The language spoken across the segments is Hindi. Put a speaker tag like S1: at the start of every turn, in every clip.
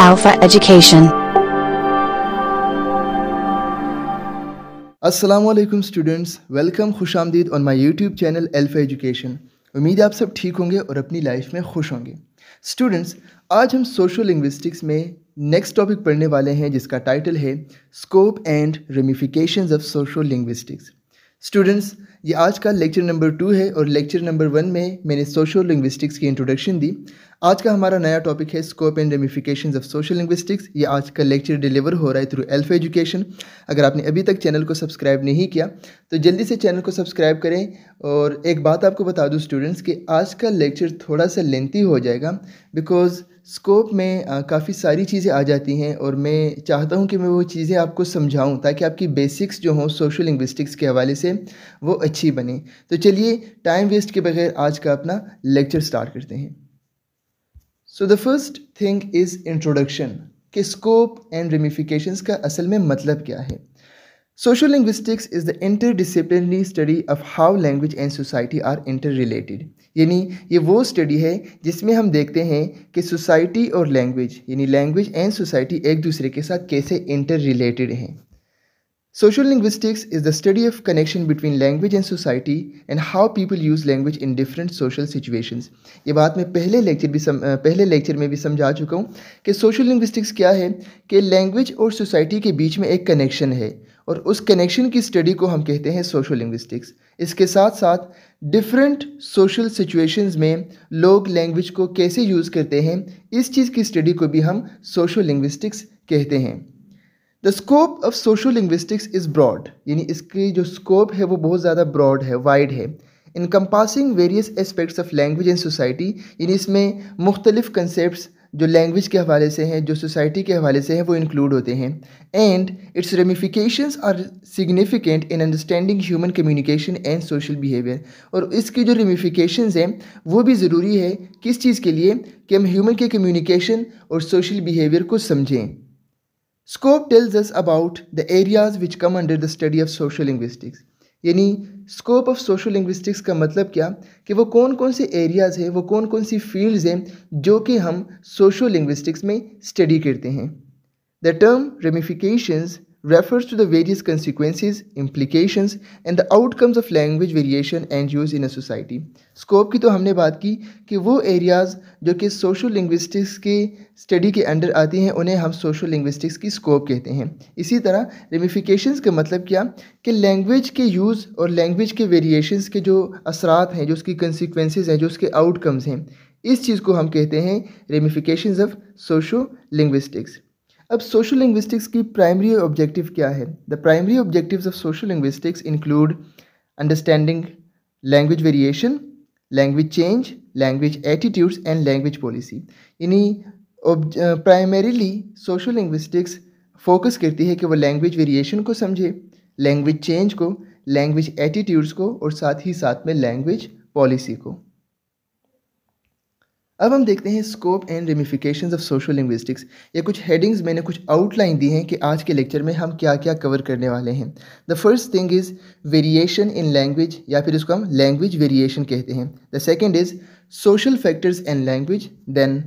S1: Alpha Education. Assalamu alaikum students. Welcome Khush Amdeed on my YouTube channel Alpha Education. उम्मीद आप सब ठीक होंगे और अपनी लाइफ में खुश होंगे स्टूडेंट्स आज हम सोशो लिंग्विस्टिक्स में नेक्स्ट टॉपिक पढ़ने वाले हैं जिसका टाइटल है scope and ramification of social linguistics students ये आज का लेक्चर नंबर टू है और लेक्चर नंबर वन में मैंने सोशल लिंग्विस्टिक्स की इंट्रोडक्शन दी आज का हमारा नया टॉपिक है scope and ramification of social linguistics ये आज का लेक्चर डिलीवर हो रहा है थ्रू एल्फ एजुकेशन अगर आपने अभी तक चैनल को सब्सक्राइब नहीं किया तो जल्दी से चैनल को सब्सक्राइब करें और एक बात आपको बता दूँ स्टूडेंट्स कि आज का लेक्चर थोड़ा सा लेंथी हो जाएगा बिकॉज़ स्कोप में काफ़ी सारी चीज़ें आ जाती हैं और मैं चाहता हूं कि मैं वो चीज़ें आपको समझाऊं ताकि आपकी बेसिक्स जो हों सोशल लिंग्विस्टिक्स के हवाले से वो अच्छी बने तो चलिए टाइम वेस्ट के बगैर आज का अपना लेक्चर स्टार्ट करते हैं so the first thing is introduction कि स्कोप एंड रेमिफिकेशंस का असल में मतलब क्या है social linguistics is the interdisciplinary study of how language and society are interrelated यानी ये वो स्टडी है जिसमें हम देखते हैं कि सोसाइटी और लैंग्वेज यानी लैंग्वेज एंड सोसाइटी एक दूसरे के साथ कैसे इंटर रिलेटेड हैं Social linguistics is the study of connection between language and society and how people use language in different social situations. ये बात मैं पहले लेक्चर भी सम, पहले लेक्चर में भी समझा चुका हूँ कि सोशल लिंग्विस्टिक्स क्या है कि लैंग्वेज और सोसाइटी के बीच में एक कनेक्शन है और उस कनेक्शन की स्टडी को हम कहते हैं सोशल लिंग्विस्टिक्स इसके साथ साथ डिफरेंट सोशल सिचुएशंस में लोग लैंग्वेज को कैसे यूज़ करते हैं इस चीज़ की स्टडी को भी हम सोशल लिंग्विस्टिक्स कहते हैं the scope of sociolinguistics is broad यानी इसकी जो स्कोप है वो बहुत ज़्यादा ब्रॉड है वाइड है encompassing various aspects of language and society यानी इसमें मुख्तलिफ कंसेप्ट जो लैंग्वेज के हवाले से हैं जो सोसाइटी के हवाले से हैं वो इंक्लूड होते हैं and its ramification are significant in understanding human communication and social behaviour और इसकी जो रेमिफिकेशन हैं वो भी ज़रूरी है किस चीज़ के लिए कि हम ह्यूमन के कम्युनिकेशन और सोशल बिहेवियर को समझें scope tells us about the areas which come under the study of social linguistics यानी स्कोप ऑफ सोशल लिंग्विस्टिक्स का मतलब क्या कि वो कौन कौन से एरियाज़ हैं वो कौन कौन सी फील्ड्स हैं जो कि हम सोशो लिंग्विस्टिक्स में स्टडी करते हैं the term ramifications refers to the various consequences, implications and the outcomes of language variation and use in a society. Scope की तो हमने बात की कि वो areas जो कि social linguistics के study के under आते हैं उन्हें हम social linguistics की scope कहते हैं इसी तरह ramifications का मतलब क्या कि language के use और language के variations के जो असरात हैं जो उसकी consequences हैं जो उसके outcomes हैं इस चीज़ को हम कहते हैं ramifications of social linguistics. अब सोशल लिंग्विस्टिक्स की प्राइमरी ऑब्जेक्टिव क्या है the primary objectives of social linguistics include understanding language variation language change language attitudes and language policy यानी प्राइमरीली सोशल लिंग्विस्टिक्स फोकस करती है कि वो लैंग्वेज वेरिएशन को समझे लैंग्वेज चेंज को लैंग्वेज एटीट्यूड्स को और साथ ही साथ में लैंग्वेज पॉलिसी को अब हम देखते हैं scope and ramification of social linguistics ये कुछ हेडिंग्स मैंने कुछ आउटलाइन दी हैं कि आज के लेक्चर में हम क्या क्या कवर करने वाले हैं the first thing is variation in language या फिर उसको हम लैंग्वेज वेरिएशन कहते हैं the second is social factors and language then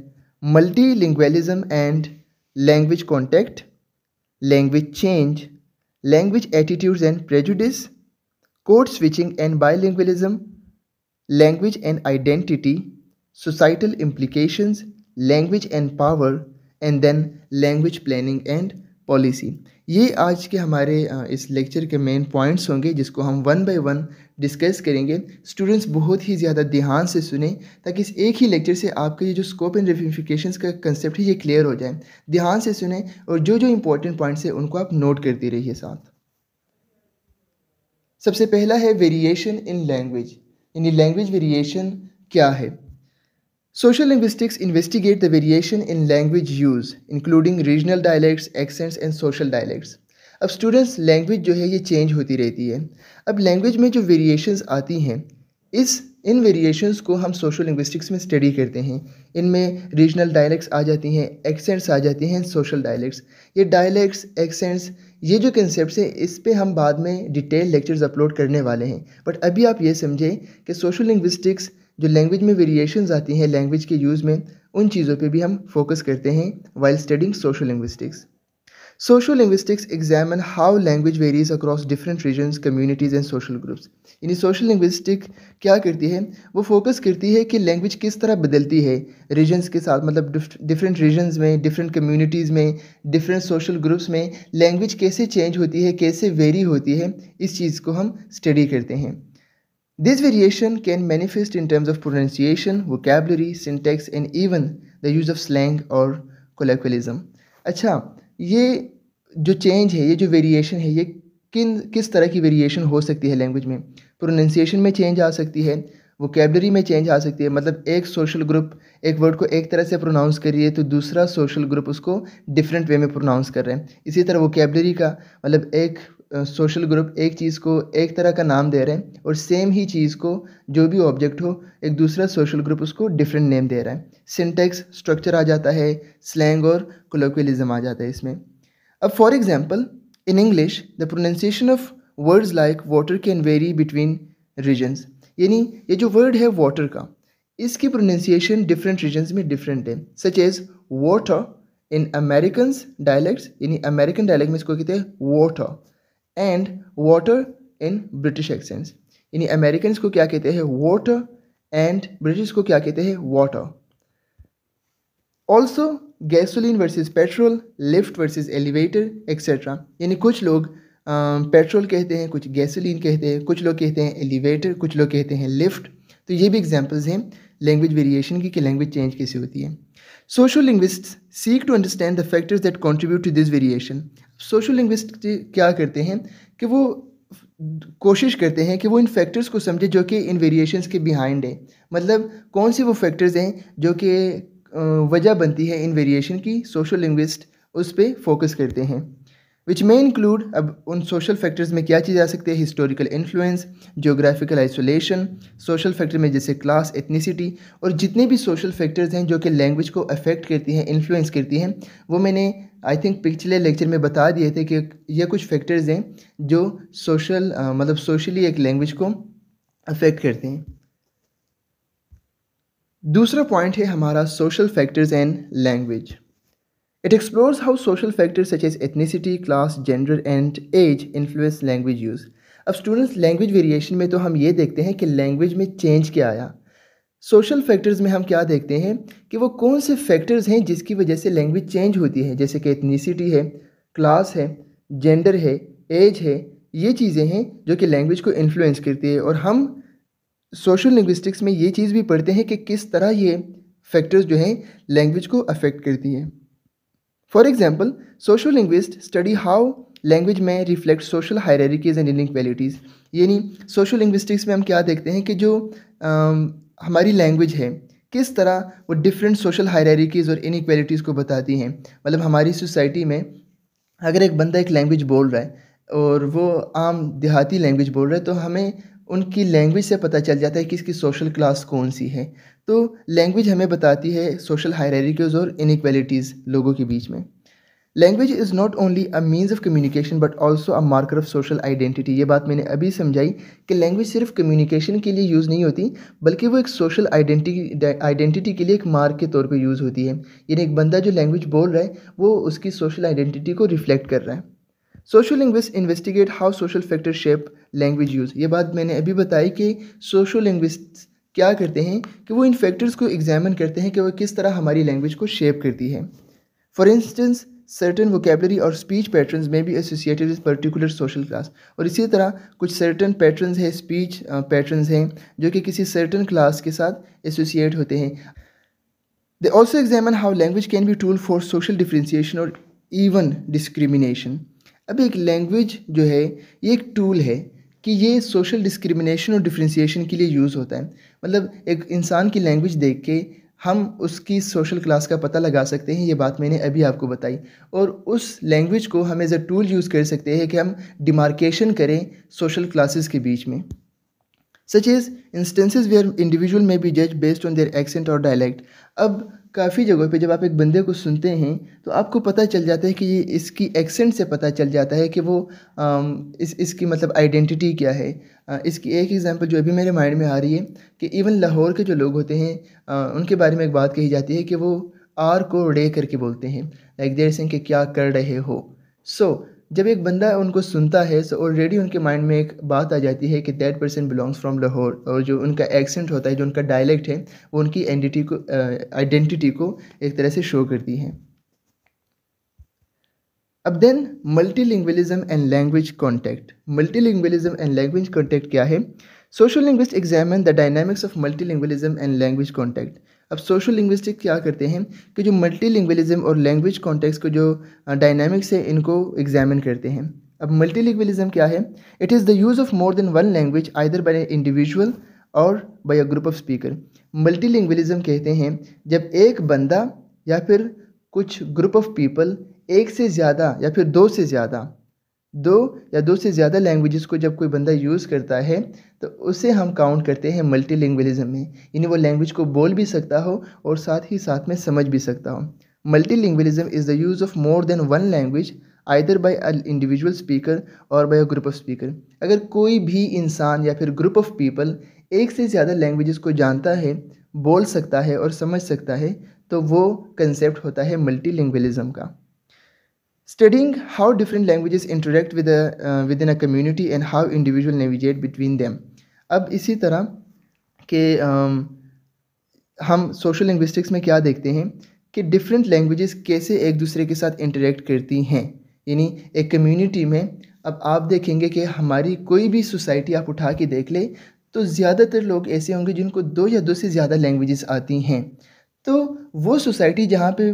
S1: multilingualism and language contact language change language attitudes and prejudice code switching and bilingualism language and identity societal implications, language and power, and then language planning and policy ये आज के हमारे इस लेक्चर के मेन पॉइंट्स होंगे जिसको हम वन बाय वन डिस्कस करेंगे स्टूडेंट्स बहुत ही ज़्यादा ध्यान से सुने ताकि इस एक ही लेक्चर से आपके ये जो स्कोप एंड रेफिफिकेशन का कंसेप्ट है ये क्लियर हो जाए ध्यान से सुने और जो जो इंपॉर्टेंट पॉइंट्स हैं उनको आप नोट करते रहिए साथ सबसे पहला है वेरिएशन इन लैंग्वेज यानी लैंग्वेज वेरिएशन क्या है Social linguistics investigate the variation in language use, including regional dialects, accents and social dialects. अब स्टूडेंट्स लैंग्वेज जो है ये चेंज होती रहती है अब लैंग्वेज में जो variations आती हैं इस इन वेरिएशंस को हम सोशल लिंग्विस्टिक्स में स्टडी करते हैं इनमें रीजनल डायलैक्ट्स आ जाती हैं एक्सेंट्स आ जाती हैं सोशल डायलैक्ट्स ये डायलैक्ट्स एक्सेंट्स ये जो कंसेप्ट हैं इस पर हम बाद में डिटेल लेक्चर्स अपलोड करने वाले हैं बट अभी आप ये समझें कि सोशल लिंग्विस्टिक्स जो लैंग्वेज में वेरिएशंस आती हैं लैंग्वेज के यूज़ में उन चीज़ों पे भी हम फोकस करते हैं while studying social linguistics social linguistics examine how language varies across different regions communities and social groups यानी सोशल लिंग्विस्टिक क्या करती है वो फोकस करती है कि लैंग्वेज किस तरह बदलती है रीजन्स के साथ मतलब डिफरेंट रीजन्स में डिफरेंट कम्युनिटीज़ में डिफरेंट सोशल ग्रुप्स में लैंग्वेज कैसे चेंज होती है कैसे वेरी होती है इस चीज़ को हम स्टडी करते हैं This variation can manifest in terms of pronunciation, vocabulary, syntax and even the use of slang or colloquialism. अच्छा ये जो चेंज है ये जो वेरिएशन है ये किन किस तरह की वेरिएशन हो सकती है लैंग्वेज में प्रोनाउंसिएशन में चेंज आ सकती है वोकेबलरी में चेंज आ सकती है मतलब एक सोशल ग्रुप एक वर्ड को एक तरह से प्रोनाउंस कर रही है तो दूसरा सोशल ग्रुप उसको डिफरेंट वे में प्रोनाउंस कर रहे हैं इसी तरह वोकेबलरी का मतलब एक सोशल ग्रुप एक चीज़ को एक तरह का नाम दे रहे हैं और सेम ही चीज़ को जो भी ऑब्जेक्ट हो एक दूसरा सोशल ग्रुप उसको डिफरेंट नेम दे रहा है सिंटेक्स स्ट्रक्चर आ जाता है स्लैंग और कोलोकुलिज्म आ जाता है इसमें अब for example in English the pronunciation of words like water can vary between regions यानी ये जो वर्ड है वाटर का इसकी प्रोनाउंसिएशन डिफरेंट रीजन्स में डिफरेंट है such as water in American dialects यानी अमेरिकन डायलैक्ट में इसको कहते हैं water and water in British accents यानी अमेरिकन को क्या कहते हैं वाटर एंड ब्रिटिश को क्या कहते हैं water also gasoline versus petrol lift versus elevator etcetera यानी कुछ लोग पेट्रोल कहते हैं कुछ गैसोलिन कहते हैं कुछ लोग कहते हैं एलिवेटर कुछ लोग कहते हैं लिफ्ट तो ये भी एग्जाम्पल्स हैं लैंग्वेज वेरिएशन की कि लैंग्वेज चेंज कैसे होती है social linguist seek to understand the factors that contribute to this variation social linguist क्या करते हैं कि वो कोशिश करते हैं कि वो इन फैक्टर्स को समझे जो कि इन वेरिएशंस के बिहाइंड हैं मतलब कौन से वो फैक्टर्स हैं जो कि वजह बनती है इन वेरिएशन की सोशल लिंग्विस्ट उस पर फोकस करते हैं विच मे इंक्लूड अब उन सोशल फैक्टर्स में क्या चीज़ आ सकती है historical influence geographical isolation social factor में जैसे क्लास एथनीसिटी और जितने भी सोशल फैक्टर्स हैं जो कि लैंग्वेज को अफेक्ट करती हैं इन्फ्लुएंस करती हैं वो मैंने आई थिंक पिछले लेक्चर में बता दिए थे कि ये कुछ फैक्टर्स हैं जो सोशल मतलब सोशली एक लैंग्वेज को अफेक्ट करते हैं दूसरा पॉइंट है हमारा social factors and language It explores how social factors such as ethnicity, class, gender and age influence language use. अब स्टूडेंट्स लैंग्वेज वेरिएशन में तो हम ये देखते हैं कि लैंग्वेज में चेंज क्या आया सोशल फैक्टर्स में हम क्या देखते हैं कि वो कौन से फैक्टर्स हैं जिसकी वजह से लैंग्वेज चेंज होती है जैसे कि एथनीसिटी है क्लास है जेंडर है एज है ये चीज़ें हैं जो कि लैंग्वेज को इन्फ्लुएंस करती है और हम सोशल लिंग्विस्टिक्स में ये चीज़ भी पढ़ते हैं कि किस तरह ये फैक्टर्स जो हैं लैंग्वेज को अफेक्ट करती हैं for example social linguist study how language में reflect social hierarchies and qualities यानी सोशल लिंग्विस्टिक्स में हम क्या देखते हैं कि जो आ, हमारी लैंग्वेज है किस तरह वो डिफरेंट सोशल हायरिकीज़ और इनक्वेलिटीज़ को बताती हैं मतलब हमारी सोसाइटी में अगर एक बंदा एक लैंग्वेज बोल रहा है और वो आम देहाती लैंग्वेज बोल रहा है तो हमें उनकी लैंग्वेज से पता चल जाता है कि इसकी सोशल क्लास कौन सी है तो लैंग्वेज हमें बताती है सोशल हायरिकीज़ और इनक्वेलिटीज़ लोगों के बीच में language is not only a means of communication but also a marker of social identity ये बात मैंने अभी समझाई कि लैंग्वेज सिर्फ कम्युनिकेशन के लिए यूज़ नहीं होती बल्कि वो एक सोशल आइडेंटिटी आइडेंटिटी के लिए एक मार्क के तौर पे यूज़ होती है यानी एक बंदा जो लैंग्वेज बोल रहा है वो उसकी सोशल आइडेंटिटी को रिफ्लेक्ट कर रहा है social language investigate how social factor shape language use ये बात मैंने अभी बताई कि सोशल लैंग्वेज क्या करते हैं कि वो इन फैक्टर्स को एग्जामिन करते हैं कि वो किस तरह हमारी लैंग्वेज को शेप करती है फॉर इंस्टेंस सर्टन वोकेबलरी और स्पीच पैटर्न्स में भी associated with particular social class और इसी तरह कुछ सर्टन पैटर्न्स हैं स्पीच पैटर्न्स हैं जो कि किसी सर्टन क्लास के साथ एसोसिएट होते हैं they also examine how language can be tool for social differentiation और इवन डिस्क्रिमिनेशन अब एक लैंग्वेज जो है ये एक टूल है कि ये सोशल डिस्क्रिमिनेशन और डिफ्रेंसीशन के लिए यूज़ होता है मतलब एक इंसान की लैंग्वेज देख के हम उसकी सोशल क्लास का पता लगा सकते हैं ये बात मैंने अभी आपको बताई और उस लैंग्वेज को हम एज़ अ टूल यूज़ कर सकते हैं कि हम डिमार्केशन करें सोशल क्लासेस के बीच में such is instances where individual may be जज बेस्ड ऑन देयर एक्सेंट और डायलैक्ट अब काफ़ी जगहों पे जब आप एक बंदे को सुनते हैं तो आपको पता चल जाता है कि ये इसकी एक्सेंट से पता चल जाता है कि वो इस इसकी मतलब आइडेंटिटी क्या है इसकी एक एग्जांपल जो अभी मेरे माइंड में आ रही है कि इवन लाहौर के जो लोग होते हैं उनके बारे में एक बात कही जाती है कि वो आर को रे करके बोलते हैं लाइक देर सिंह के क्या कर रहे हो सो so, जब एक बंदा उनको सुनता है सो ऑलरेडी उनके माइंड में एक बात आ जाती है कि that person belongs from Lahore और जो उनका एक्सेंट होता है जो उनका डायलेक्ट है वो उनकी एंडिटी को आइडेंटिटी uh, को एक तरह से शो करती है अब then multilingualism and language contact multilingualism and language contact क्या है social linguist examine the dynamics of multilingualism and language contact अब सोशल लिंग्विस्टिक क्या करते हैं कि जो मल्टी लिंग्वलिज़म और लैंग्वेज कॉन्टेक्स को जो डायनामिक्स है इनको एग्जामिन करते हैं अब मल्टी लिंग्वलिज़म क्या है it is the use of more than one language either by a individual or by a group of speaker multilingualism कहते हैं जब एक बंदा या फिर कुछ ग्रुप ऑफ पीपल एक से ज़्यादा या फिर दो से ज़्यादा दो या दो से ज़्यादा लैंग्वेजेस को जब कोई बंदा यूज़ करता है तो उसे हम काउंट करते हैं मल्टी लिंग्वलिज़म में यानी वो लैंग्वेज को बोल भी सकता हो और साथ ही साथ में समझ भी सकता हो multilingualism is the use of more than one language either by a individual speaker or by a group of speaker अगर कोई भी इंसान या फिर ग्रुप ऑफ पीपल एक से ज़्यादा लैंग्वेजेस को जानता है बोल सकता है और समझ सकता है तो वो कंसेप्ट होता है मल्टी लिंग्वलिज़म का Studying how different languages interact with a, uh, within a community and how individual navigate between them. अब इसी तरह के um, हम सोशल लिंग्विस्टिक्स में क्या देखते हैं कि डिफरेंट लैंग्वेजेस कैसे एक दूसरे के साथ इंटरेक्ट करती हैं यानी एक कम्युनिटी में अब आप देखेंगे कि हमारी कोई भी सोसाइटी आप उठा के देख ले तो ज़्यादातर लोग ऐसे होंगे जिनको दो या दो से ज़्यादा लैंग्वेजेस आती हैं तो वो सोसाइटी जहाँ पे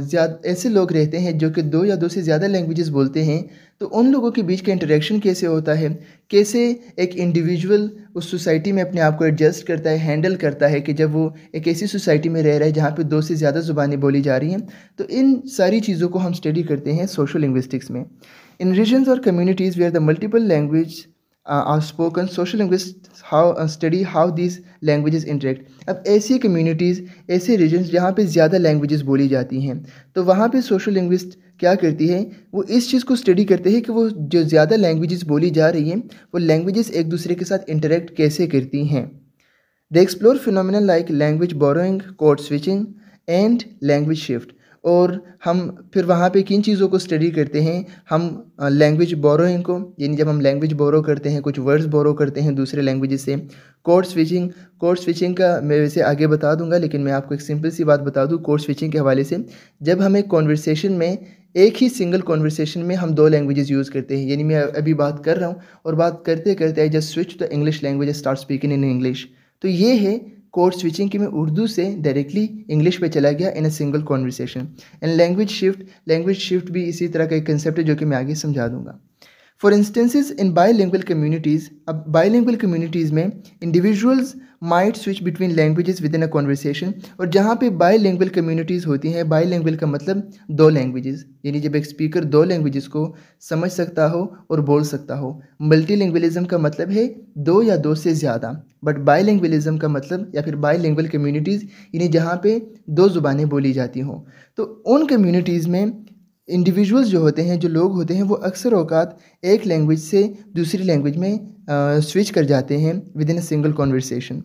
S1: ज़्यादा ऐसे लोग रहते हैं जो कि दो या दो से ज़्यादा लैंग्वेजेस बोलते हैं तो उन लोगों के बीच का इंटरेक्शन कैसे होता है कैसे एक इंडिविजुअल उस सोसाइटी में अपने आप को एडजस्ट करता है हैंडल करता है कि जब वो एक ऐसी सोसाइटी में रह रहा है जहाँ पे दो से ज़्यादा ज़ुबानें बोली जा रही हैं तो इन सारी चीज़ों को हम स्टडी करते हैं सोशल लिंग्विस्टिक्स में इन रीजन्स और communities where the multiple language are spoken social linguist how study how these languages interact अब ऐसी कम्युनिटीज़ ऐसे रीजन्स जहाँ पर ज़्यादा लैंग्वेजेस बोली जाती हैं तो वहाँ पर सोशल लिंग्विस्ट क्या करती है वो इस चीज़ को स्टडी करते हैं कि वो जो ज़्यादा लैंग्वेजेस बोली जा रही हैं वो लैंग्वेजेस एक दूसरे के साथ इंटरेक्ट कैसे करती हैं they explore phenomenal like language borrowing code switching and language shift और हम फिर वहाँ पे किन चीज़ों को स्टडी करते हैं हम लैंग्वेज बोरोइंग को यानी जब हम लैंग्वेज बोरो करते हैं कुछ वर्ड्स बोरो करते हैं दूसरे लैंग्वेज से कोड स्विचिंग कोड स्विचिंग का मैं वैसे आगे बता दूंगा लेकिन मैं आपको एक सिंपल सी बात बता दूँ कोड स्विचिंग के हवाले से जब हम एक कॉन्वर्सेशन में एक ही सिंगल कॉन्वर्सेशन में हम दो लैंग्वेजेस यूज़ करते हैं यानी मैं अभी बात कर रहा हूँ और बात करते करते I just switch the English language start speaking in English तो ये है कोड स्विचिंग की मैं उर्दू से डायरेक्टली इंग्लिश पे चला गया in a single conversation and language shift language shift भी इसी तरह का एक कंसेप्ट है जो कि मैं आगे समझा दूंगा for instances in bilingual communities अब बाईलिंगुअल कम्युनिटीज़ में individuals might switch between languages within a conversation और जहाँ पे बाईलिंगुअल कम्युनिटीज़ होती हैं बाईलिंगुअल का मतलब दो लैंग्वेजेस यानी जब एक स्पीकर दो लैंग्वेजेस को समझ सकता हो और बोल सकता हो मल्टीलिंग्वलिज्म का मतलब है दो या दो से ज़्यादा बट बाईलिंग्वलिज्म का मतलब या फिर बाईलिंगुअल कम्युनिटीज़ यानी जहाँ पे दो ज़ुबानें बोली जाती हों तो उन कम्युनिटीज़ में इंडिविजुअल्स जो होते हैं जो लोग होते हैं वो अक्सर अवकात एक लैंग्वेज से दूसरी लैंग्वेज में स्विच कर जाते हैं within a single conversation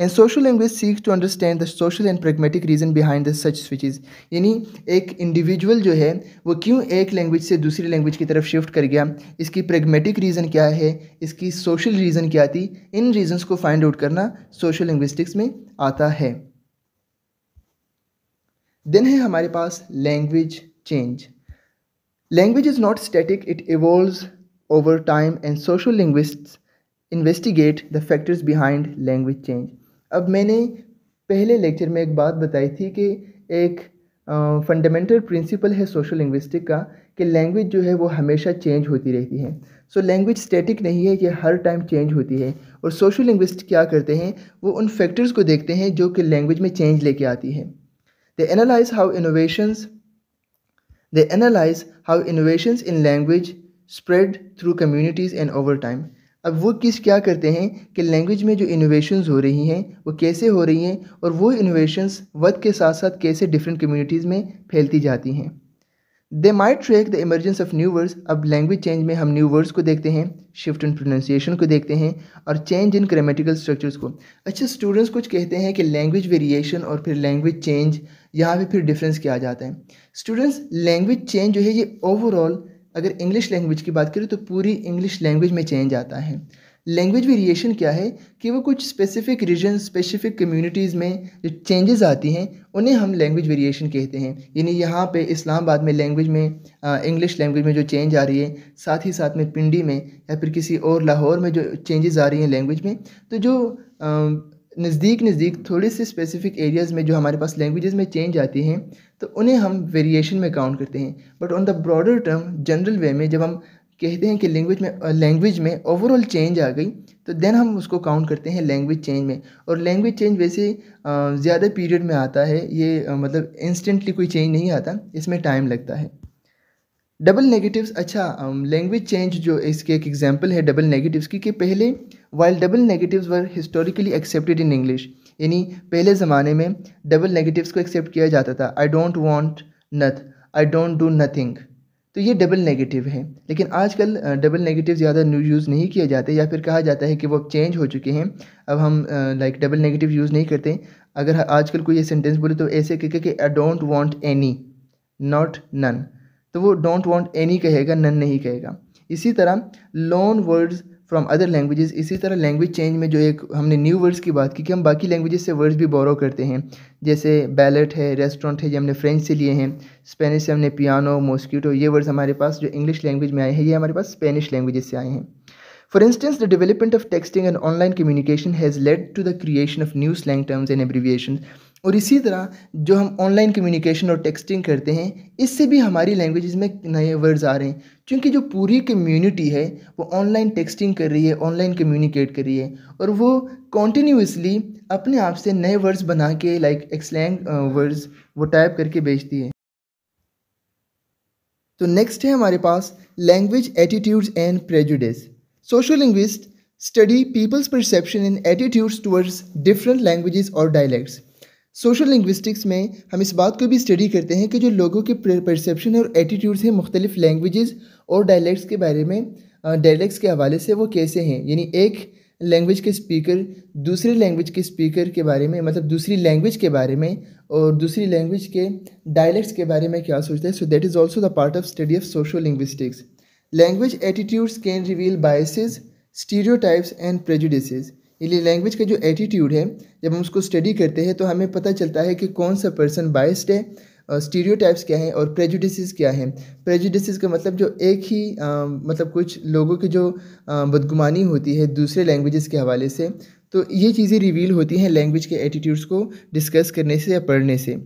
S1: and social language seek to understand the social and pragmatic reason behind the such switches यानी एक इंडिविजुअल जो है वो क्यों एक लैंग्वेज से दूसरी लैंग्वेज की तरफ शिफ्ट कर गया इसकी प्रेगमेटिक रीज़न क्या है इसकी सोशल रीज़न क्या थी इन रीज़न्स को फाइंड आउट करना सोशल लैंग्विस्टिक्स में आता है देन है हमारे पास language change Language is not static, it evolves over time, and social linguists investigate the factors behind language change. अब मैंने पहले लेक्चर में एक बात बताई थी कि एक फंडामेंटल प्रिंसिपल है सोशल लिंग्विस्टिक का कि लैंग्वेज जो है वो हमेशा चेंज होती रहती है सो लैंग्वेज स्टैटिक नहीं है ये हर टाइम चेंज होती है और सोशल लिंग्विस्ट क्या करते हैं वो उन फैक्टर्स को देखते हैं जो कि लैंग्वेज में चेंज लेके आती है they analyze how innovations They analyze how innovations in language spread through communities and over time. अब वो किस क्या करते हैं कि लैंग्वेज में जो इनोवेशन हो रही हैं वो कैसे हो रही हैं और वो इनोवेशंस वक्त के साथ साथ कैसे डिफरेंट कम्युनिटीज़ में फैलती जाती हैं they may track the emergence of new words अब लैंग्वेज चेंज में हम न्यू वर्ड्स को देखते हैं शिफ्ट इन प्रोनाउंसिएशन को देखते हैं और चेंज इन ग्रामेटिकल स्ट्रक्चर्स को अच्छा स्टूडेंट्स कुछ कहते हैं कि लैंग्वेज वेरिएशन और फिर लैंग्वेज चेंज यहाँ पर फिर डिफरेंस किया जाता है स्टूडेंट्स लैंग्वेज चेंज जो है ये ओवरऑल अगर इंग्लिश लैंग्वेज की बात करें तो पूरी इंग्लिश लैंग्वेज में चेंज आता है लैंग्वेज वेरिएशन क्या है कि वो कुछ स्पेसिफिक रीजन स्पेसिफिक कम्युनिटीज़ में जो चेंजेस आती हैं उन्हें हम लैंग्वेज वेरिएशन कहते हैं यानी यहाँ पे इस्लामाबाद में लैंग्वेज में इंग्लिश लैंग्वेज में जो चेंज आ रही है साथ ही साथ में पिंडी में या फिर किसी और लाहौर में जो चेंजेस आ रही हैं लैंग्वेज में तो जो नज़दीक नज़दीक थोड़े से स्पेसिफिक एरियाज़ में जो हमारे पास लैंग्वेजेस में चेंज आती हैं तो उन्हें हम वेरिएशन में काउंट करते हैं but on the broader term general way में जब हम कहते हैं कि लैंग्वेज में लैंग्वेज में ओवरऑल चेंज आ गई तो देन हम उसको काउंट करते हैं लैंग्वेज चेंज में और लैंग्वेज चेंज वैसे ज़्यादा पीरियड में आता है ये मतलब इंस्टेंटली कोई चेंज नहीं आता इसमें टाइम लगता है डबल नेगेटिव्स अच्छा लैंग्वेज चेंज जो इसके एक एग्जांपल है डबल नेगेटिव्स की कि पहले while double negatives were historically accepted in English यानी पहले ज़माने में डबल नेगेटिव्स को एक्सेप्ट किया जाता था आई डोंट वांट नथ आई डोंट डू नथिंग तो ये डबल नेगेटिव है लेकिन आजकल डबल नेगेटिव ज़्यादा यूज़ नहीं किए जाते या फिर कहा जाता है कि वो अब चेंज हो चुके हैं अब हम लाइक डबल नेगेटिव यूज़ नहीं करते अगर आजकल कोई ये सेंटेंस बोले तो ऐसे कह कि I don't want any not none तो वो डोंट वांट एनी कहेगा नन नहीं कहेगा इसी तरह loan words from other languages इसी तरह लैंग्वेज चेंज में जो एक हमने न्यू वर्ड्स की बात की कि हम बाकी लैंग्वेजेस से वर्ड्स भी बोरो करते हैं जैसे बैलेट है रेस्टोरेंट है ये हमने फ्रेंच से लिए हैं स्पेनिश से हमने पियानो मॉस्किटो ये वर्ड्स हमारे पास जो इंग्लिश लैंग्वेज में आए हैं ये हमारे पास स्पेनिश लैंग्वेजेस से आए हैं for instance the development of texting and online communication has led to the creation of new slang terms and abbreviation और इसी तरह जो हम ऑनलाइन कम्युनिकेशन और टेक्सटिंग करते हैं इससे भी हमारी लैंग्वेजेस में नए वर्ड्स आ रहे हैं क्योंकि जो पूरी कम्युनिटी है वो ऑनलाइन टेक्सटिंग कर रही है ऑनलाइन कम्युनिकेट कर रही है और वो कॉन्टीन्यूसली अपने आप से नए वर्ड्स बना के लाइक एक्सलैंग वर्ड्स वो टाइप करके बेचती है तो नेक्स्ट है हमारे पास language attitudes and prejudice social linguist study peoples perception in attitudes towards different languages और डायलैक्ट्स सोशल लिंग्विस्टिक्स में हम इस बात को भी स्टडी करते हैं कि जो लोगों के परसेप्शन और एटीट्यूड्स हैं मुख्तलिफ लैंग्वेजेस और डायलैक्ट्स के बारे में डायलैक्ट्स के हवाले से वो कैसे हैं यानी एक लैंग्वेज के स्पीकर दूसरे लैंग्वेज के स्पीकर के बारे में मतलब दूसरी लैंग्वेज के बारे में और दूसरी लैंग्वेज के डायलैक्ट्स के बारे में क्या सोचते हैं so that is also the part of study of social linguistics language attitudes can reveal biases stereotypes and prejudices इसलिए लैंग्वेज का जो एटीट्यूड है जब हम उसको स्टडी करते हैं तो हमें पता चलता है कि कौन सा पर्सन बाइस्ड है स्टीरियो टाइप्स क्या हैं और प्रेजुडिस क्या हैं प्रेजुडिस का मतलब जो एक ही आ, मतलब कुछ लोगों की जो बदगुमानी होती है दूसरे लैंग्वेजेस के हवाले से तो ये चीज़ें रिवील होती हैं लैंग्वेज के एटीट्यूड्स को डिस्कस करने से या पढ़ने से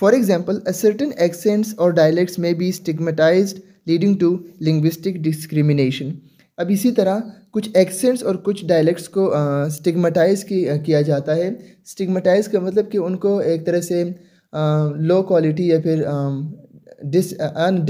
S1: for example a certain accents और dialects may be stigmatize leading to linguistic discrimination अब इसी तरह कुछ एक्सेंट्स और कुछ डायलैक्ट्स को स्टिग्माटाइज की किया जाता है स्टिग्माटाइज का मतलब कि उनको एक तरह से लो क्वालिटी या फिर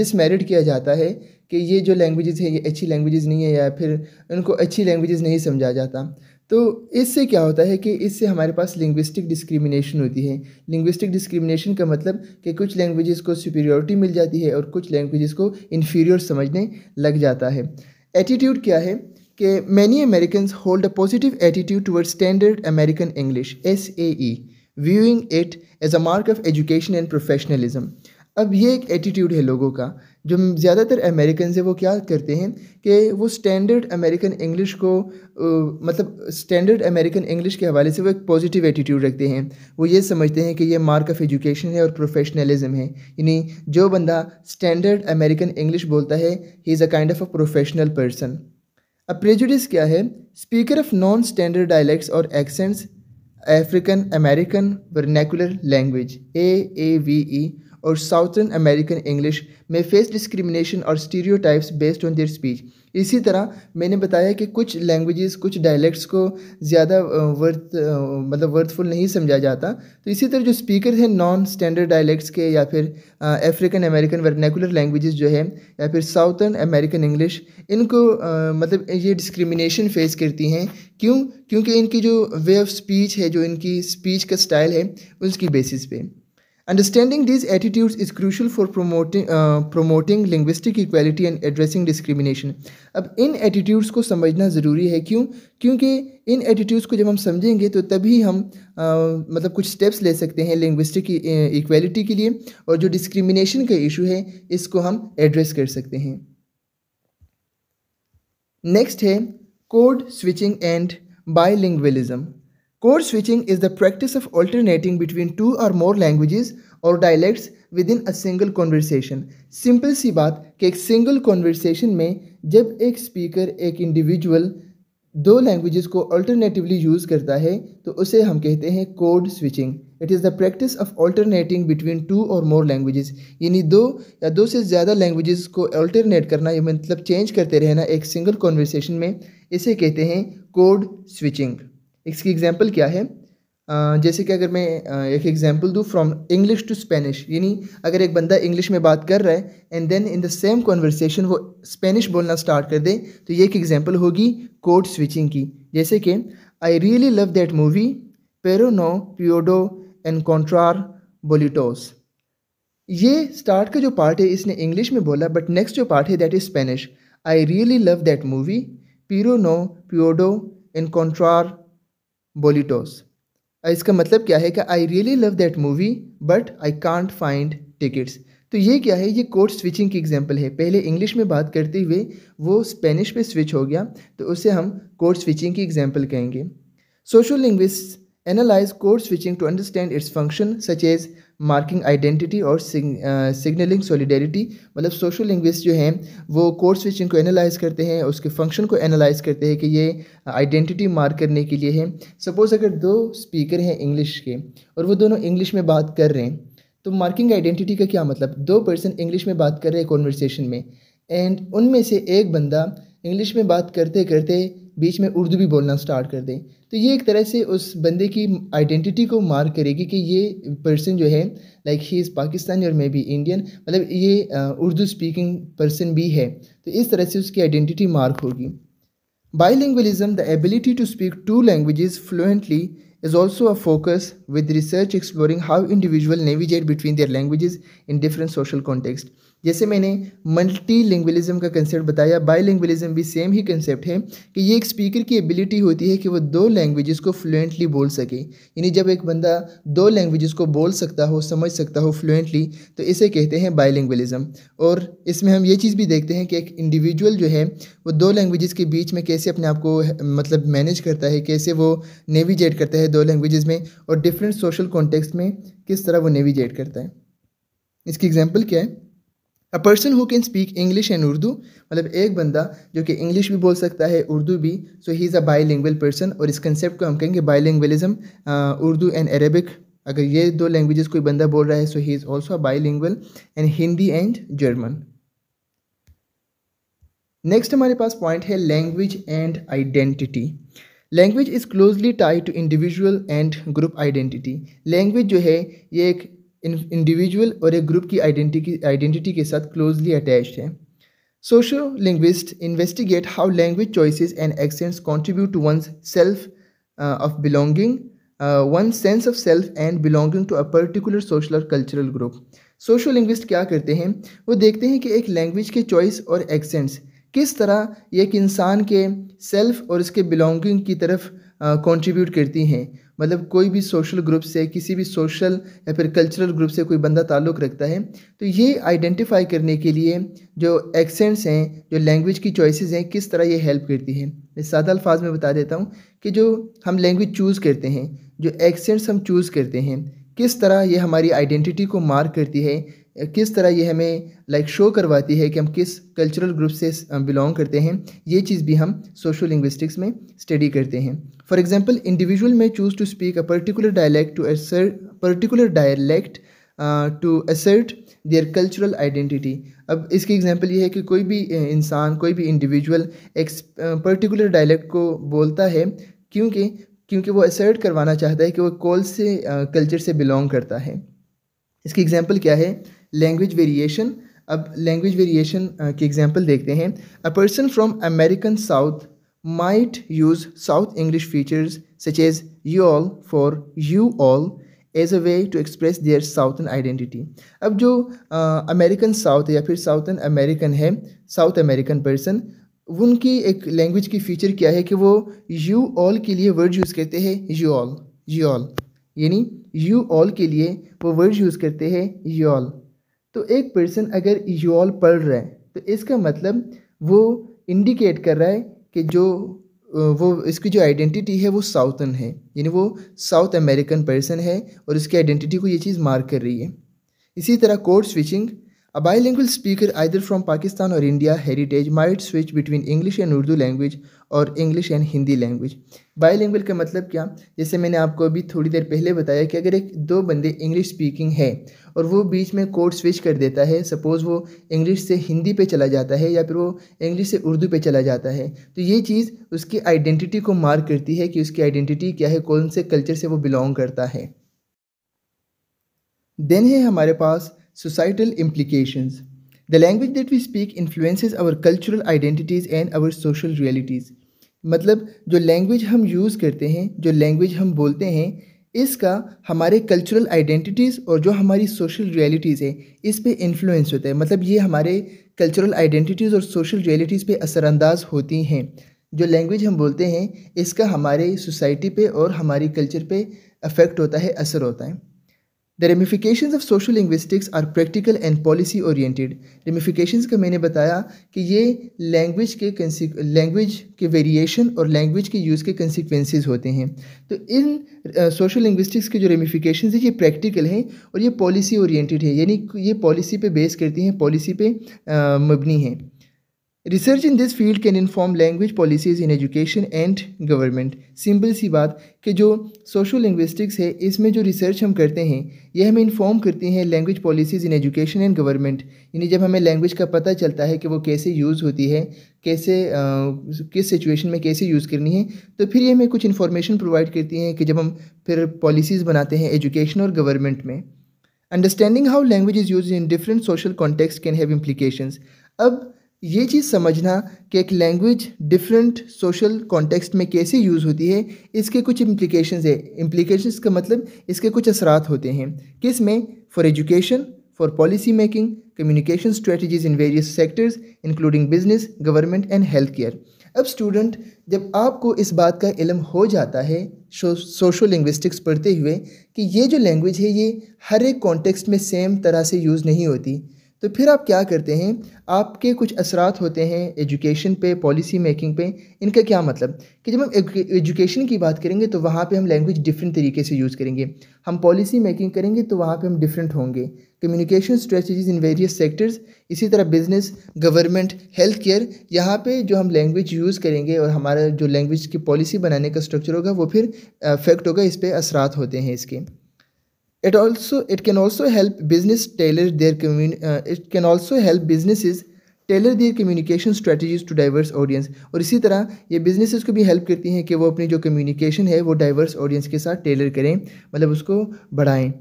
S1: डिसमेरिट किया जाता है कि ये जो लैंग्वेजेस हैं ये अच्छी लैंग्वेजेस नहीं है या फिर उनको अच्छी लैंग्वेजेस नहीं समझा जाता तो इससे क्या होता है कि इससे हमारे पास लिंग्विस्टिक डिस्क्रिमिनेशन होती है लिंग्विस्टिक डिस्क्रिमिनेशन का मतलब कि कुछ लैंग्वेजेस को सुपीरियरिटी मिल जाती है और कुछ लैंग्वेजेस को इन्फीरियर समझने लग जाता है एटीट्यूड क्या है कि many American hold a positive attitude toward standard American English S A E viewing it as a mark of education and professionalism अब ये एक एटीट्यूड है लोगों का जो ज़्यादातर अमेरिकन है वो क्या करते हैं कि वो स्टैंडर्ड अमेरिकन इंग्लिश को आ, मतलब स्टैंडर्ड अमेरिकन इंग्लिश के हवाले से वो एक पॉजिटिव एटीट्यूड रखते हैं वो ये समझते हैं कि ये मार्क ऑफ एजुकेशन है और प्रोफेशनलिज्म है यानी जो बंदा स्टैंडर्ड अमेरिकन इंग्लिश बोलता है he is a kind of a professional person अब प्रेजुडिस क्या है speaker of non standard dialects और accents African American vernacular language A A V E और southern American English may face discrimination और stereotypes based on their speech इसी तरह मैंने बताया कि कुछ लैंग्वेजेस कुछ डायलैक्ट्स को ज़्यादा वर्थ मतलब वर्थफुल नहीं समझा जाता तो इसी तरह जो स्पीकर हैं नॉन स्टैंडर्ड डायलैक्ट्स के या फिर अफ्रीकन अमेरिकन वर्नेकुलर लैंग्वेजेस जो है या फिर साउथर्न अमेरिकन इंग्लिश इनको आ, मतलब ये डिस्क्रिमिनेशन फेस करती हैं क्यों क्योंकि इनकी जो वे ऑफ स्पीच है जो इनकी स्पीच का स्टाइल है उसकी बेसिस पे Understanding these attitudes is crucial for promoting uh, promoting linguistic equality and addressing discrimination. अब इन एटीट्यूड्स को समझना ज़रूरी है क्यों क्योंकि इन एटीट्यूड्स को जब हम समझेंगे तो तभी हम आ, मतलब कुछ स्टेप्स ले सकते हैं लिंग्विस्टिक इक्वलिटी के लिए और जो डिस्क्रिमिनेशन का इशू है इसको हम एड्रेस कर सकते हैं नेक्स्ट है code switching and bilingualism code switching is the practice of alternating between two or more languages और dialects within a single conversation simple सी बात कि एक सिंगल कॉन्वर्सेशन में जब एक स्पीकर एक इंडिविजुअल दो लैंग्वेज को अल्टरनेटिवली यूज़ करता है तो उसे हम कहते हैं code switching it is the practice of alternating between two or more languages यानी दो या दो से ज़्यादा लैंग्वेज़ को अल्टरनेट करना या मतलब चेंज करते रहना एक सिंगल कॉन्वर्सेशन में इसे कहते हैं कोड स्विचिंग इसकी एग्जाम्पल क्या है जैसे कि अगर मैं एक एग्जाम्पल दूँ फ्रॉम इंग्लिश टू स्पेनिश यानी अगर एक बंदा इंग्लिश में बात कर रहा है and then in the same conversation वो स्पेनिश बोलना स्टार्ट कर दे तो ये एक एग्जाम्पल होगी कोड स्विचिंग की जैसे कि I really love that movie पेरो नो प्योडो एंड कॉन्ट्रार बोलीटोस ये स्टार्ट का जो पार्ट है इसने इंग्लिश में बोला बट नेक्स्ट जो पार्ट है that is Spanish I really love that movie नो प्योडो एंड कॉन्ट्रार बोलीटोस इसका मतलब क्या है कि I really love that movie but I can't find tickets तो ये क्या है ये कोड स्विचिंग की एग्जांपल है पहले इंग्लिश में बात करते हुए वो स्पेनिश पे स्विच हो गया तो उसे हम कोड स्विचिंग की एग्जांपल कहेंगे social linguist analyze code switching to understand its function such as marking identity और सिग्नलिंग सॉलिडेरिटी uh, मतलब सोशल लिंग्विस्ट जो हैं वो कोड स्विचिंग को एनालाइज करते हैं उसके फंक्शन को एनालाइज करते हैं कि ये आइडेंटिटी uh, मार्क करने के लिए है सपोज़ अगर दो स्पीकर हैं इंग्लिश के और वो दोनों इंग्लिश में बात कर रहे हैं तो मार्किंग आइडेंटिटी का क्या मतलब दो पर्सन इंग्लिश में बात कर रहे हैं कॉन्वर्सेशन में एंड उनमें से एक बंदा इंग्लिश में बात करते करते बीच में उर्दू भी बोलना स्टार्ट कर दें तो ये एक तरह से उस बंदे की आइडेंटिटी को मार करेगी कि ये पर्सन जो है लाइक ही इज़ पाकिस्तानी और मे बी इंडियन मतलब ये uh, उर्दू स्पीकिंग पर्सन भी है तो इस तरह से उसकी आइडेंटिटी मार्क होगी bilingualism the ability to speak two language fluently is also a focus with research exploring how individual navigate between their language in different social context जैसे मैंने मल्टी लिंग्वलिज़म का कंसेप्ट बताया बाई भी सेम ही कंसेप्ट है कि ये एक स्पीकर की एबिलिटी होती है कि वो दो लैंग्वेजेस को फ्लुएंटली बोल सके यानी जब एक बंदा दो लैंग्वेजेस को बोल सकता हो समझ सकता हो फ्लुएंटली तो इसे कहते हैं बाई और इसमें हम ये चीज़ भी देखते हैं कि एक इंडिविजुअल जो है वो दो लैंग्वेजेस के बीच में कैसे अपने आप को मतलब मैनेज करता है कैसे वो नेविगेट करता है दो लैंग्वेजेस में और डिफरेंट सोशल कॉन्टेक्स्ट में किस तरह वो नेविगेट करता है इसकी एग्जाम्पल क्या है a person who can speak English and Urdu मतलब एक बंदा जो कि इंग्लिश भी बोल सकता है उर्दू भी so he is a bi language person और इस कंसेप्ट को हम कहेंगे bilingualism Urdu and Arabic अगर ये दो लैंग्वेजेस कोई बंदा बोल रहा है so he is also a bilingual and Hindi and German next हमारे पास पॉइंट है language and identity language is closely tied to individual and group identity language जो है ये एक इंडिविजुअल और एक ग्रुप की आइडेंटिटी आइडेंटिटी के साथ क्लोजली अटैच्ड है sociolinguist investigate how language choices and accents contribute to one's self of belonging one sense of self and belonging to a particular social और कल्चरल ग्रुप सोशो लिंग्विस्ट क्या करते हैं वो देखते हैं कि एक लैंग्वेज के चॉइस और एक्सेंट्स किस तरह एक इंसान के सेल्फ और उसके बिलोंगिंग की तरफ कंट्रीब्यूट uh, करती हैं मतलब कोई भी सोशल ग्रुप से किसी भी सोशल या फिर कल्चरल ग्रुप से कोई बंदा ताल्लुक़ रखता है तो ये आइडेंटिफाई करने के लिए जो एक्सेंट्स हैं जो लैंग्वेज की चॉइसेस हैं किस तरह ये हेल्प करती है मैं सादा अल्फाज में बता देता हूँ कि जो हम लैंग्वेज चूज़ करते हैं जो एक्सेंट्स हम चूज़ करते हैं किस तरह ये हमारी आइडेंटिटी को मार्क करती है किस तरह ये हमें लाइक शो करवाती है कि हम किस कल्चरल ग्रुप से बिलोंग um, करते हैं ये चीज़ भी हम सोशल लिंग्विस्टिक्स में स्टडी करते हैं for example individual may choose to speak a particular dialect to assert particular dialect to assert their cultural identity अब इसकी एग्जांपल ये है कि कोई भी uh, इंसान कोई भी इंडिविजुअल एक पर्टिकुलर डायलैक्ट को बोलता है क्योंकि क्योंकि वो असर्ट करवाना चाहता है कि वो कौन से कल्चर uh, से बिलोंग करता है इसकी एग्जांपल क्या है लैंग्वेज वेरिएशन अब लैंग्वेज वेरिएशन uh, की एग्जांपल देखते हैं a person from American south might use south English features such as you all for you all as a way to express their southern identity अब जो अमेरिकन uh, साउथ या फिर साउथन अमेरिकन है साउथ अमेरिकन पर्सन उनकी एक लैंग्वेज की फीचर क्या है कि वो यू ऑल के लिए वर्ड यूज़ करते हैं यू ऑल यू ऑल यानी यू ऑल के लिए वो वर्ड यूज़ करते हैं यू ऑल तो एक पर्सन अगर ऑल पढ़ रहा है तो इसका मतलब वो इंडिकेट कर रहा है कि जो वो इसकी जो आइडेंटिटी है वो साउथन है यानी वो साउथ अमेरिकन पर्सन है और उसकी आइडेंटिटी को ये चीज़ मार्क कर रही है इसी तरह code switching A bilingual speaker either from Pakistan or India heritage might switch between English and Urdu language और English and Hindi language. Bilingual का मतलब क्या जैसे मैंने आपको अभी थोड़ी देर पहले बताया कि अगर एक दो बंदे English speaking है और वो बीच में कोड स्विच कर देता है सपोज़ वो इंग्लिश से हिंदी पे चला जाता है या फिर वो इंग्लिश से उर्दू पे चला जाता है तो ये चीज़ उसकी आइडेंटिटी को mark करती है कि उसकी आइडेंटिटी क्या है कौन से कल्चर से वो बिलोंग करता है देन है हमारे पास societal implications. The language that we speak influences our cultural identities and our social realities. मतलब जो लैंग्वेज हम यूज़ करते हैं जो लैंग्वेज हम बोलते हैं इसका हमारे कल्चरल आइडेंटिटीज़ और जो हमारी सोशल रियलिटीज़ है इस पे इन्फ्लुएंस होता है मतलब ये हमारे कल्चरल आइडेंटिटीज़ और सोशल रियलिटीज़ पे असरानंदाज होती हैं जो लैंग्वेज हम बोलते हैं इसका हमारे सोसाइटी पे और हमारी कल्चर पे अफेक्ट होता है असर होता है the ramifications of social linguistics are practical and policy oriented ramifications का मैंने बताया कि ये लैंग्वेज के लैंग्वेज के वेरिएशन और लैंग्वेज के यूज़ के कंसिक्वेंसेस होते हैं तो इन सोशल लिंग्विस्टिक्स के जो रेमिफिकेशन है ये प्रैक्टिकल हैं और ये पॉलिसी ओरिएंटेड है यानी ये पॉलिसी पे बेस करती हैं पॉलिसी पे uh, मबनी हैं research in this field can inform language policies in education and government simple सी बात कि जो सोशो लिंग्विस्टिक्स है इसमें जो रिसर्च हम करते हैं यह हमें इन्फॉर्म करती हैं language policies in education and government यानी जब हमें लैंग्वेज का पता चलता है कि वो कैसे यूज़ होती है कैसे आ, किस सिचुएशन में कैसे यूज़ करनी है तो फिर ये हमें कुछ इन्फॉर्मेशन प्रोवाइड करती हैं कि जब हम फिर पॉलिसीज़ बनाते हैं एजुकेशन और गवर्नमेंट में understanding how language is used in different social contexts can have implication अब ये चीज़ समझना कि एक लैंग्वेज डिफरेंट सोशल कॉन्टेक्स्ट में कैसे यूज़ होती है इसके कुछ इम्प्लीकेशन है इम्प्लीकेशन का मतलब इसके कुछ असरात होते हैं किस में for education for policy making communication strategies in various sectors including business government and health care अब स्टूडेंट जब आपको इस बात का इलम हो जाता है सोशो लिंग्विस्टिक्स पढ़ते हुए कि ये जो लैंग्वेज है ये हर एक कॉन्टेक्स्ट में सेम तरह से यूज़ नहीं होती तो फिर आप क्या करते हैं आपके कुछ असरात होते हैं एजुकेशन पे पॉलिसी मेकिंग पे इनका क्या मतलब कि जब हम एजुकेशन की बात करेंगे तो वहाँ पे हम लैंग्वेज डिफरेंट तरीके से यूज़ करेंगे हम पॉलिसी मेकिंग करेंगे तो वहाँ पे हम डिफरेंट होंगे communication strategies in various sectors इसी तरह बिजनेस गवर्नमेंट हेल्थ केयर यहाँ पे जो हम लैंग्वेज यूज़ करेंगे और हमारा जो लैंग्वेज की पॉलिसी बनाने का स्ट्रक्चर होगा वो फिर अफेक्ट होगा इस पर असरात होते हैं इसके it also it can also help business tailor their commun- uh, it can also help businesses tailor their communication strategies to diverse audience और इसी तरह ये बिजनेसेस को भी हेल्प करती हैं कि वो अपनी जो कम्युनिकेशन है वो डाइवर्स ऑडियंस के साथ टेलर करें मतलब उसको बढ़ाएं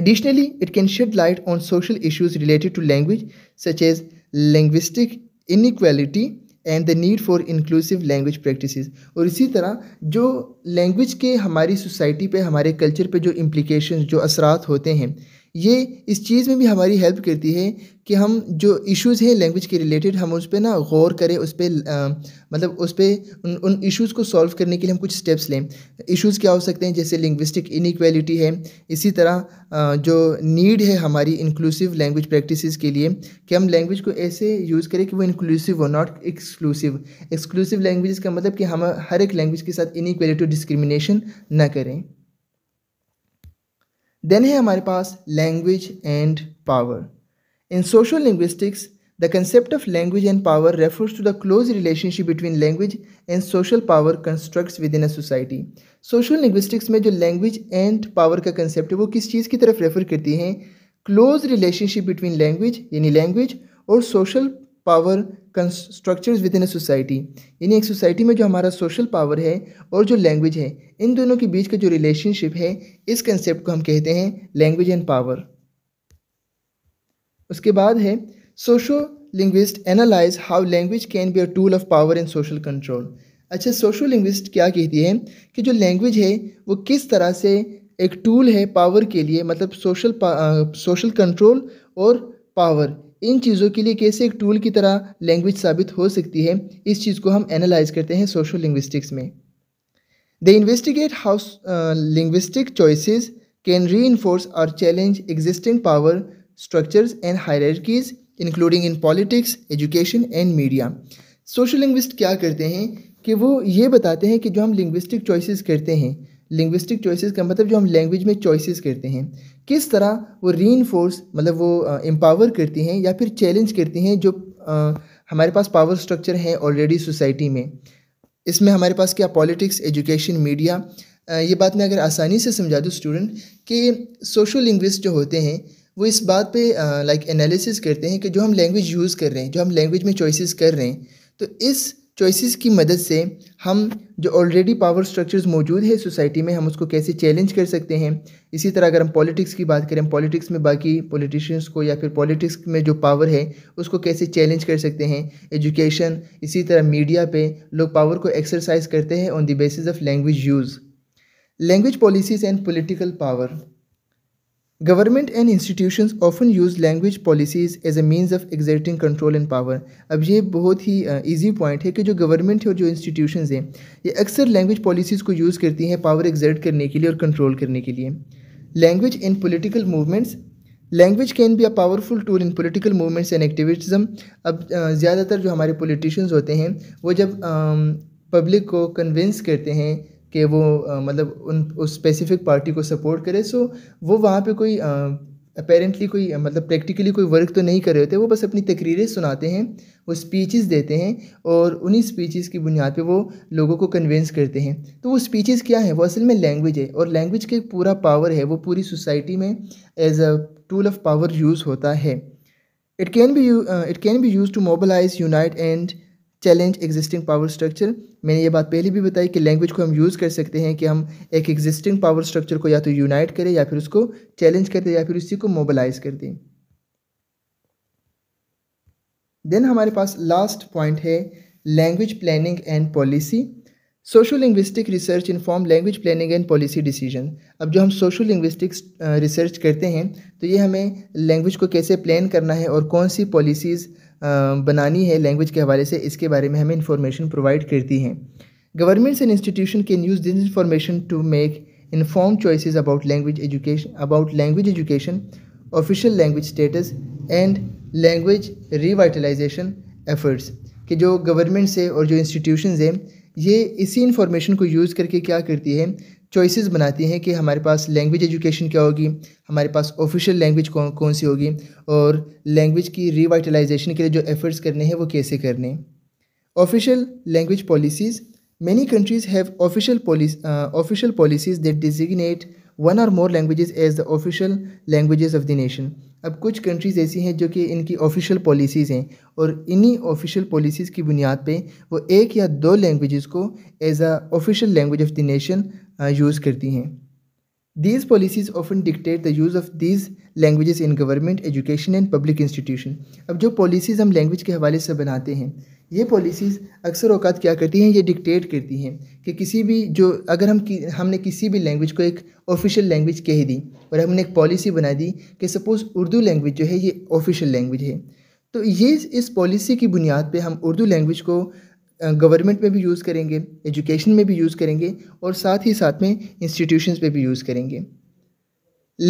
S1: additionally it can shed light on social issues related to language such as linguistic inequality and the need for inclusive language practices और इसी तरह जो लैंग्वेज के हमारी सोसाइटी पे हमारे कल्चर पे जो इम्प्लिकेशंस जो असरात होते हैं ये इस चीज़ में भी हमारी हेल्प करती है कि हम जो इश्यूज़ हैं लैंग्वेज के रिलेटेड हम उस पर ना गौर करें उस पर मतलब उस पर उन उन इश्यूज़ को सॉल्व करने के लिए हम कुछ स्टेप्स लें इश्यूज़ क्या हो सकते हैं जैसे लिंग्विस्टिक इनक्वेलिटी है इसी तरह आ, जो नीड है हमारी इंक्लूसिव लैंग्वेज प्रैक्टिस के लिए कि हम लैंग्वेज को ऐसे यूज़ करें कि वो इंक्लूसिव हो नॉट एक्सक्लूसिव एक्सक्लूसिव लैंग्वेज का मतलब कि हम हर एक लैंग्वेज के साथ इनक्वेलिटी डिस्क्रिमिनेशन ना करें देन है हमारे पास language and power in social linguistics the concept of language and power refers to the close relationship between language and social power constructs within a society social linguistics में जो लैंग्वेज एंड पावर का कंसेप्ट है वो किस चीज़ की तरफ रेफर करती हैं क्लोज रिलेशनशिप बिटवीन लैंग्वेज यानी लैंग्वेज और social power structures within a society यानी एक सोसाइटी में जो हमारा सोशल पावर है और जो लैंग्वेज है इन दोनों के बीच का जो रिलेशनशिप है इस कंसेप्ट को हम कहते हैं लैंग्वेज एंड पावर उसके बाद है sociolinguist analyse how language can be a tool of power and social control अच्छा सोशो लिंग्विस्ट क्या कहती है कि जो लैंग्वेज है वो किस तरह से एक टूल है पावर के लिए मतलब सोशल सोशल कंट्रोल और पावर इन चीज़ों के लिए कैसे एक टूल की तरह लैंग्वेज साबित हो सकती है इस चीज़ को हम एनालाइज करते हैं सोशल लिंग्विस्टिक्स में they investigate how linguistic choices can reinforce or challenge existing power structures and hierarchies including in politics education and media social linguist क्या करते हैं कि वो ये बताते हैं कि जो हम लिंग्विस्टिक चॉइसेस करते हैं लिंग्विस्टिक चॉइसेस का मतलब जो हम लैंग्वेज में चॉइसेस करते हैं किस तरह वो री मतलब वो एम्पावर करती हैं या फिर चैलेंज करती हैं जो आ, हमारे पास पावर स्ट्रक्चर हैं ऑलरेडी सोसाइटी में इसमें हमारे पास क्या पॉलिटिक्स एजुकेशन मीडिया ये बात मैं अगर आसानी से समझा दूँ स्टूडेंट कि सोशो लिंग्विस्ट जो होते हैं वो इस बात पे लाइक एनालिसिस करते हैं कि जो हम लैंग्वेज यूज़ कर रहे हैं जो हम लैंग्वेज में चॉइसेस कर रहे हैं तो इस चॉइसेस की मदद से हम जो ऑलरेडी पावर स्ट्रक्चर्स मौजूद है सोसाइटी में हम उसको कैसे चैलेंज कर सकते हैं इसी तरह अगर हम पॉलिटिक्स की बात करें पॉलिटिक्स में बाकी पॉलिटिशियंस को या फिर पॉलिटिक्स में जो पावर है उसको कैसे चैलेंज कर सकते हैं एजुकेशन इसी तरह मीडिया पे लोग पावर को एक्सरसाइज करते हैं on the basis of language use language policies and political power government and institution often use language policies as a means of exerting control and power अब ये बहुत ही ईजी uh, पॉइंट है कि जो गवर्नमेंट है और जो इंस्टीट्यूशन हैं ये अक्सर लैंग्वेज पॉलिसीज़ को यूज़ करती हैं पावर एग्जर्ट करने के लिए और कंट्रोल करने के लिए language in political movements language can be a powerful tool in political movements and activism अब uh, ज़्यादातर जो हमारे पोलिटिशन होते हैं वो जब पब्लिक uh, को कन्विंस करते हैं कि वो मतलब उन उस स्पेसिफिक पार्टी को सपोर्ट करे सो वो वहाँ पे कोई अपेरेंटली कोई मतलब प्रैक्टिकली कोई वर्क तो नहीं कर रहे होते वो बस अपनी तकरीरें सुनाते हैं वो स्पीचेस देते हैं और उन्हीं स्पीचेस की बुनियाद पे वो लोगों को कन्वेंस करते हैं तो वो स्पीचेस क्या है वो असल में लैंग्वेज है और लैंग्वेज के पूरा पावर है वो पूरी सोसाइटी में as a tool of power use होता है it can be it can be use to mobilise unite and challenge existing power structure मैंने ये बात पहले भी बताई कि लैंग्वेज को हम यूज़ कर सकते हैं कि हम एक एग्जिस्टिंग पावर स्ट्रक्चर को या तो यूनाइट करें या फिर उसको चैलेंज कर दें या फिर उसी को मोबलाइज कर दें देन हमारे पास लास्ट पॉइंट है language planning and policy sociolinguistic research form language planning and policy decision अब जो हम सोशो लिंग्विस्टिक्स रिसर्च करते हैं तो ये हमें लैंग्वेज को कैसे प्लान करना है और कौन सी पॉलिसीज़ बनानी है लैंग्वेज के हवाले से इसके बारे में हमें इंफॉर्मेशन प्रोवाइड करती हैं governments and institution can use this information to make inform choices about language education about language education official language status and language revitalisation efforts कि जो गवर्नमेंट्स है और जो इंस्टीट्यूशन हैं ये इसी इंफॉर्मेशन को यूज़ करके क्या करती है चॉइसेस बनाती हैं कि हमारे पास लैंग्वेज एजुकेशन क्या होगी हमारे पास ऑफिशियल लैंग्वेज कौन कौन सी होगी और लैंग्वेज की रिवाइटलाइजेशन के लिए जो एफर्ट्स करने हैं वो कैसे करने official language policies many countries have official official policies that designate one or more language as the official language of the nation अब कुछ कंट्रीज़ ऐसी हैं जो कि इनकी ऑफिशियल पॉलिसीज़ हैं और इन्हीं ऑफिशियल पॉलिसीज़ की बुनियाद पे वो एक या दो लैंग्वेजेस को as a official language of the nation use uh, करती हैं these policies often dictate the use of these language in government education and public institution अब जो पॉलिसीज़ हम लैंग्वेज के हवाले से बनाते हैं ये पॉलिसीज़ अक्सर अवकात क्या करती हैं ये डिक्टेट करती हैं कि किसी भी जो अगर हम कि, हमने किसी भी लैंग्वेज को एक ऑफिशियल लैंग्वेज कह दी और हमने एक पॉलिसी बना दी कि सपोज़ उर्दू लैंग्वेज जो है ये ऑफिशियल लैंग्वेज है तो ये इस पॉलिसी की बुनियाद पे हम उर्दू लैंग्वेज को गवर्नमेंट में भी यूज़ करेंगे एजुकेशन में भी यूज़ करेंगे और साथ ही साथ में इंस्टीट्यूशंस पे भी यूज़ करेंगे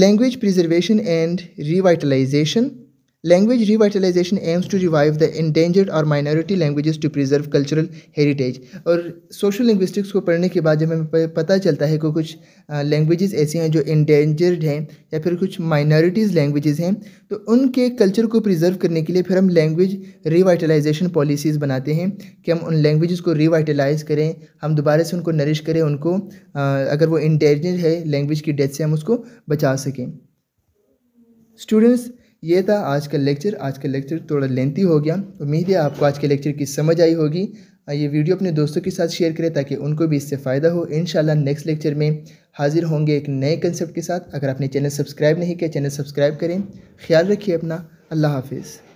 S1: language preservation and revitalisation language revitalisation aims to revive the endangered or minority languages to preserve cultural heritage और सोशल लिंग्विस्टिक्स को पढ़ने के बाद जब हमें पता चलता है कि कुछ लैंग्वेजेस ऐसी हैं जो इंडेंजर्ड हैं या फिर कुछ माइनॉरिटीज़ लैंग्वेजेस हैं तो उनके कल्चर को प्रिजर्व करने के लिए फिर हम लैंग्वेज रिवाइटलाइजेशन पॉलिसीज़ बनाते हैं कि हम उन लैंग्वेज़ को रिवाइटलाइज करें हम दोबारा से उनको नरिश करें उनको अगर वो इंडेंजर्ड है लैंग्वेज की डेथ से हम उसको बचा सकें स्टूडेंट्स ये था आज का लेक्चर आज का लेक्चर थोड़ा लेंथी हो गया उम्मीद है आपको आज के लेक्चर की समझ आई होगी ये वीडियो अपने दोस्तों के साथ शेयर करें ताकि उनको भी इससे फ़ायदा हो इन नेक्स्ट लेक्चर में हाजिर होंगे एक नए कंसेप्ट के साथ अगर आपने चैनल सब्सक्राइब नहीं किया चैनल सब्सक्राइब करें ख्याल रखिए अपना अल्लाह हाफिज़